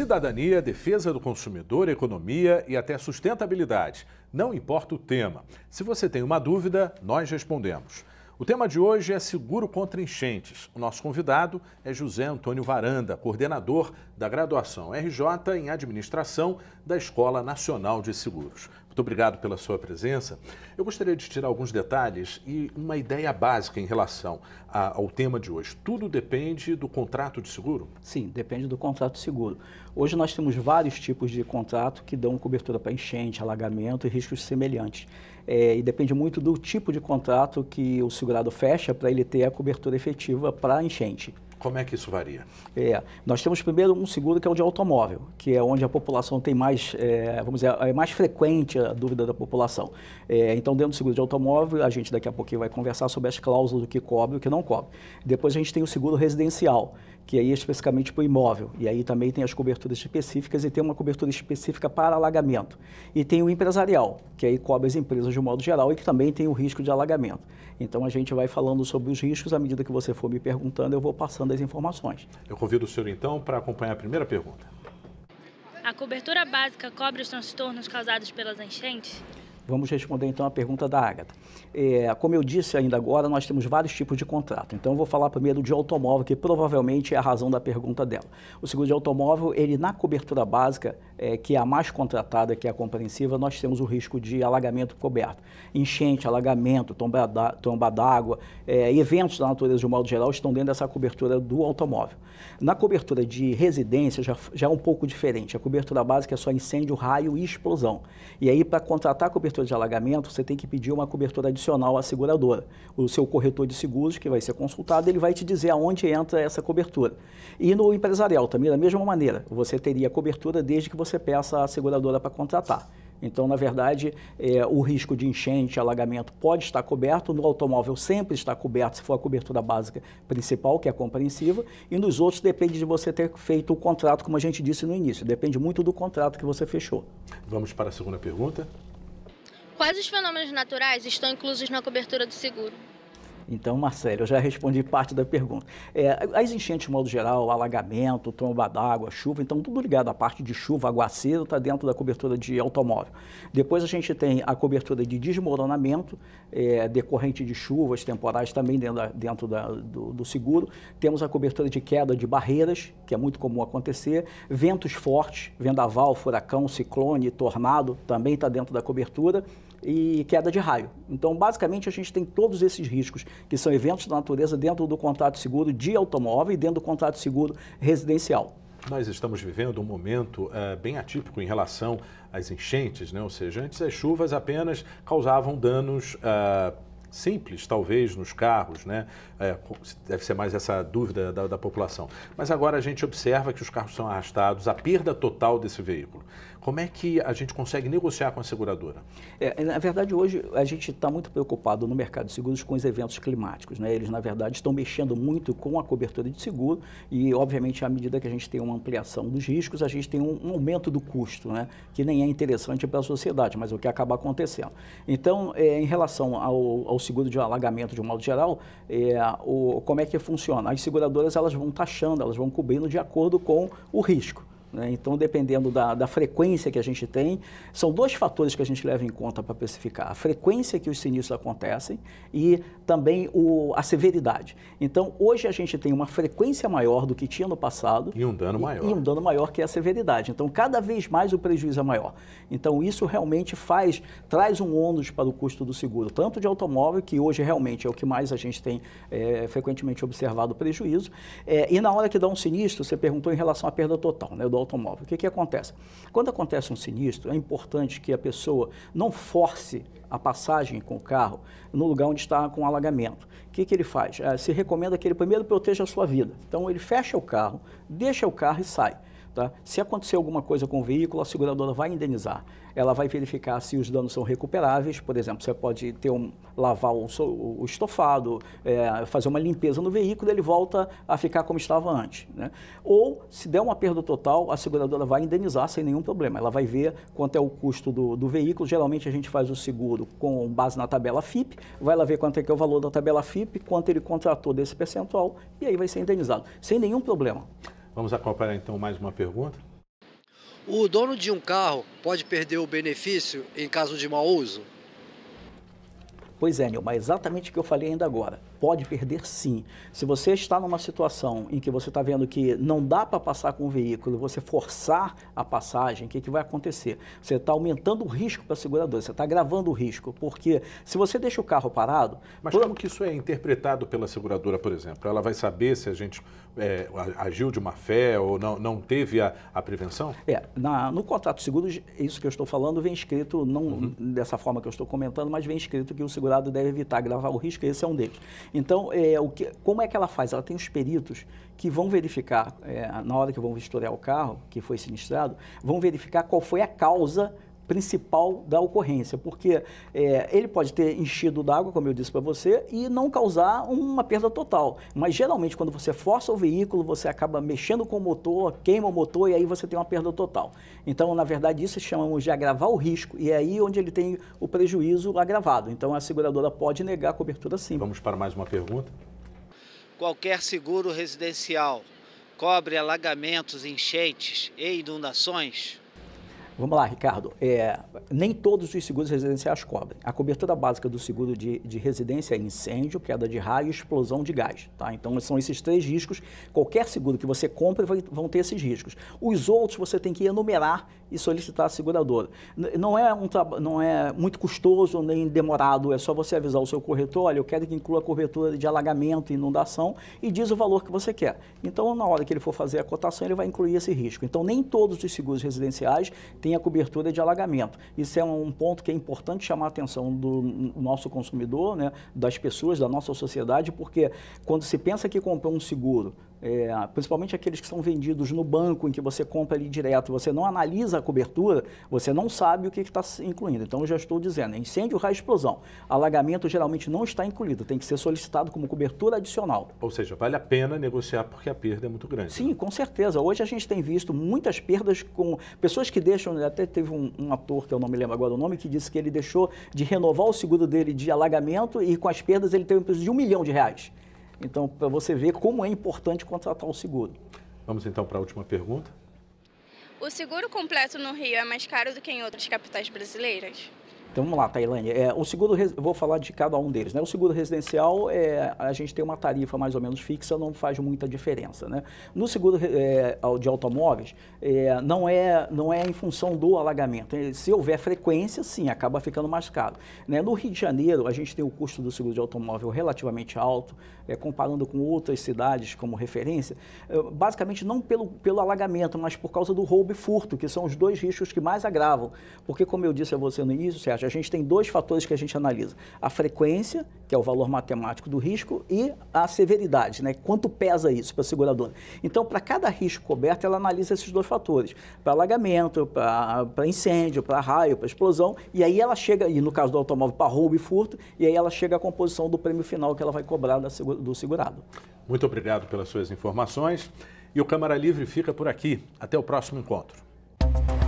Cidadania, defesa do consumidor, economia e até sustentabilidade. Não importa o tema. Se você tem uma dúvida, nós respondemos. O tema de hoje é seguro contra enchentes. O nosso convidado é José Antônio Varanda, coordenador da graduação RJ em Administração da Escola Nacional de Seguros. Muito obrigado pela sua presença. Eu gostaria de tirar alguns detalhes e uma ideia básica em relação a, ao tema de hoje. Tudo depende do contrato de seguro? Sim, depende do contrato de seguro. Hoje nós temos vários tipos de contrato que dão cobertura para enchente, alagamento e riscos semelhantes. É, e depende muito do tipo de contrato que o segurado fecha para ele ter a cobertura efetiva para enchente. Como é que isso varia? É, nós temos primeiro um seguro que é o de automóvel, que é onde a população tem mais, é, vamos dizer, é mais frequente a dúvida da população. É, então, dentro do seguro de automóvel, a gente daqui a pouquinho vai conversar sobre as cláusulas do que cobre e o que não cobre. Depois a gente tem o seguro residencial, que aí é especificamente para o imóvel. E aí também tem as coberturas específicas e tem uma cobertura específica para alagamento. E tem o empresarial, que aí cobre as empresas de um modo geral e que também tem o risco de alagamento. Então a gente vai falando sobre os riscos à medida que você for me perguntando, eu vou passando as informações. Eu convido o senhor então para acompanhar a primeira pergunta. A cobertura básica cobre os transtornos causados pelas enchentes? Vamos responder então a pergunta da Agatha. É, como eu disse ainda agora, nós temos vários tipos de contrato. Então eu vou falar primeiro de automóvel, que provavelmente é a razão da pergunta dela. O seguro de automóvel, ele na cobertura básica, é, que é a mais contratada, que é a compreensiva, nós temos o risco de alagamento coberto. Enchente, alagamento, tomba d'água, é, eventos da natureza de um modo geral estão dentro dessa cobertura do automóvel. Na cobertura de residência já, já é um pouco diferente. A cobertura básica é só incêndio, raio e explosão. E aí, para contratar a cobertura de alagamento, você tem que pedir uma cobertura adicional à seguradora. O seu corretor de seguros, que vai ser consultado, ele vai te dizer aonde entra essa cobertura. E no empresarial também, da mesma maneira, você teria cobertura desde que você você peça a seguradora para contratar. Então, na verdade, é, o risco de enchente, alagamento pode estar coberto, no automóvel sempre está coberto, se for a cobertura básica principal, que é compreensiva, e nos outros depende de você ter feito o contrato, como a gente disse no início, depende muito do contrato que você fechou. Vamos para a segunda pergunta. Quais os fenômenos naturais estão inclusos na cobertura do seguro? Então, Marcelo, eu já respondi parte da pergunta. É, as enchentes, de modo geral, alagamento, tromba d'água, chuva, então tudo ligado à parte de chuva, aguaceiro, está dentro da cobertura de automóvel. Depois a gente tem a cobertura de desmoronamento, é, decorrente de chuvas temporais também dentro, da, dentro da, do, do, seguro. Temos a cobertura de queda de barreiras, que é muito comum acontecer. Ventos fortes, vendaval, furacão, ciclone, tornado, também está dentro da cobertura e queda de raio. Então, basicamente, a gente tem todos esses riscos, que são eventos da natureza dentro do contrato seguro de automóvel e dentro do contrato seguro residencial. Nós estamos vivendo um momento é, bem atípico em relação às enchentes, né? ou seja, antes as chuvas apenas causavam danos. É simples, talvez, nos carros, né? É, deve ser mais essa dúvida da, da, população. Mas agora a gente observa que os carros são arrastados, a perda total desse veículo. Como é que a gente consegue negociar com a seguradora? É, na verdade, hoje a gente está muito preocupado no mercado de seguros com os eventos climáticos. Né? Eles, na verdade, estão mexendo muito com a cobertura de seguro e, obviamente, à medida que a gente tem uma ampliação dos riscos, a gente tem um, um aumento do custo, né? que nem é interessante para a sociedade, mas é o que acaba acontecendo. Então, é, em relação ao, ao seguro de alagamento de um modo geral, é, o, como é que funciona? As seguradoras elas vão taxando, elas vão cobrindo de acordo com o risco. Né? Então, dependendo da, da frequência que a gente tem, são dois fatores que a gente leva em conta para especificar: a frequência que os sinistros acontecem e também o, a severidade. Então, hoje a gente tem uma frequência maior do que tinha no passado. E um dano e, maior. E um dano maior que é a severidade. Então, cada vez mais o prejuízo é maior. Então, isso realmente faz, traz um ônus para o custo do seguro, tanto de automóvel, que hoje realmente é o que mais a gente tem é, frequentemente observado o prejuízo, é, e na hora que dá um sinistro, você perguntou em relação à perda total, né? Do automóvel. O que, que acontece? Quando acontece um sinistro, é importante que a pessoa não force a passagem com o carro no lugar onde está com alagamento. O que, que ele faz? Eh, se recomenda que ele primeiro proteja a sua vida. Então, ele fecha o carro, deixa o carro e sai. Tá? Se acontecer alguma coisa com o veículo, a seguradora vai indenizar. Ela vai verificar se os danos são recuperáveis, por exemplo, você pode ter um, lavar o, o estofado, é, fazer uma limpeza no veículo, e ele volta a ficar como estava antes. Né? Ou, se der uma perda total, a seguradora vai indenizar sem nenhum problema. Ela vai ver quanto é o custo do, do veículo. Geralmente a gente faz o seguro com base na tabela FIP, vai lá ver quanto é que é o valor da tabela FIP, quanto ele contratou desse percentual, e aí vai ser indenizado, sem nenhum problema. Vamos acompanhar então mais uma pergunta. O dono de um carro pode perder o benefício em caso de mau uso? Pois é, Nilma, é exatamente o que eu falei ainda agora pode perder sim. Se você está numa situação em que você está vendo que não dá para passar com o veículo, você forçar a passagem, o que, que vai acontecer? Você está aumentando o risco para a seguradora, você está agravando o risco, porque se você deixa o carro parado... Mas por... como que isso é interpretado pela seguradora, por exemplo? Ela vai saber se a gente é, agiu de má fé ou não, não teve a, a prevenção? É, na, no contrato seguro, isso que eu estou falando vem escrito, não uhum. dessa forma que eu estou comentando, mas vem escrito que o segurado deve evitar gravar o risco, esse é um deles. Então, é, o que, como é que ela faz? Ela tem os peritos que vão verificar, é, na hora que vão vistoriar o carro que foi sinistrado, vão verificar qual foi a causa principal da ocorrência, porque é, ele pode ter enchido d'água, como eu disse para você, e não causar uma perda total. Mas geralmente, quando você força o veículo, você acaba mexendo com o motor, queima o motor e aí você tem uma perda total. Então, na verdade, isso chamamos de agravar o risco e é aí onde ele tem o prejuízo agravado. Então, a seguradora pode negar a cobertura sim. Vamos para mais uma pergunta. Qualquer seguro residencial cobre alagamentos, enchentes e inundações? Vamos lá, Ricardo. É, nem todos os seguros residenciais cobrem. A cobertura básica do seguro de, de residência é incêndio, queda de raio e explosão de gás. Tá? Então, são esses três riscos. Qualquer seguro que você compre vai, vão ter esses riscos. Os outros você tem que enumerar e solicitar a seguradora. Não é, um, não é muito custoso nem demorado, é só você avisar o seu corretor, olha, eu quero que inclua a cobertura de alagamento, inundação, e diz o valor que você quer. Então, na hora que ele for fazer a cotação, ele vai incluir esse risco. Então, nem todos os seguros residenciais têm a cobertura de alagamento. Isso é um ponto que é importante chamar a atenção do nosso consumidor, né, das pessoas, da nossa sociedade, porque quando se pensa que comprou um seguro é, principalmente aqueles que são vendidos no banco, em que você compra ali direto, você não analisa a cobertura, você não sabe o que está incluindo. Então, eu já estou dizendo, incêndio, raio, explosão. Alagamento geralmente não está incluído, tem que ser solicitado como cobertura adicional. Ou seja, vale a pena negociar porque a perda é muito grande. Sim, né? com certeza. Hoje a gente tem visto muitas perdas com pessoas que deixam, até teve um, um, ator, que eu não me lembro agora o nome, que disse que ele deixou de renovar o seguro dele de alagamento e com as perdas ele teve um prejuízo de um milhão de reais. Então, para você ver como é importante contratar o seguro. Vamos então para a última pergunta. O seguro completo no Rio é mais caro do que em outras capitais brasileiras? Então vamos lá, Tailândia. É, o seguro, vou falar de cada um deles. Né? O seguro residencial, é, a gente tem uma tarifa mais ou menos fixa, não faz muita diferença. Né? No seguro é, de automóveis, é, não, é, não é em função do alagamento. É, se houver frequência, sim, acaba ficando mais caro. Né? No Rio de Janeiro, a gente tem o custo do seguro de automóvel relativamente alto, é, comparando com outras cidades como referência, é, basicamente não pelo, pelo alagamento, mas por causa do roubo e furto, que são os dois riscos que mais agravam. Porque, como eu disse a você no início, a gente tem dois fatores que a gente analisa: a frequência, que é o valor matemático do risco, e a severidade, né? Quanto pesa isso para a seguradora? Então, para cada risco coberto, ela analisa esses dois fatores: para alagamento, para incêndio, para raio, para explosão, e aí ela chega, e no caso do automóvel, para roubo e furto, e aí ela chega à composição do prêmio final que ela vai cobrar do segurado. Muito obrigado pelas suas informações. E o Câmara Livre fica por aqui. Até o próximo encontro.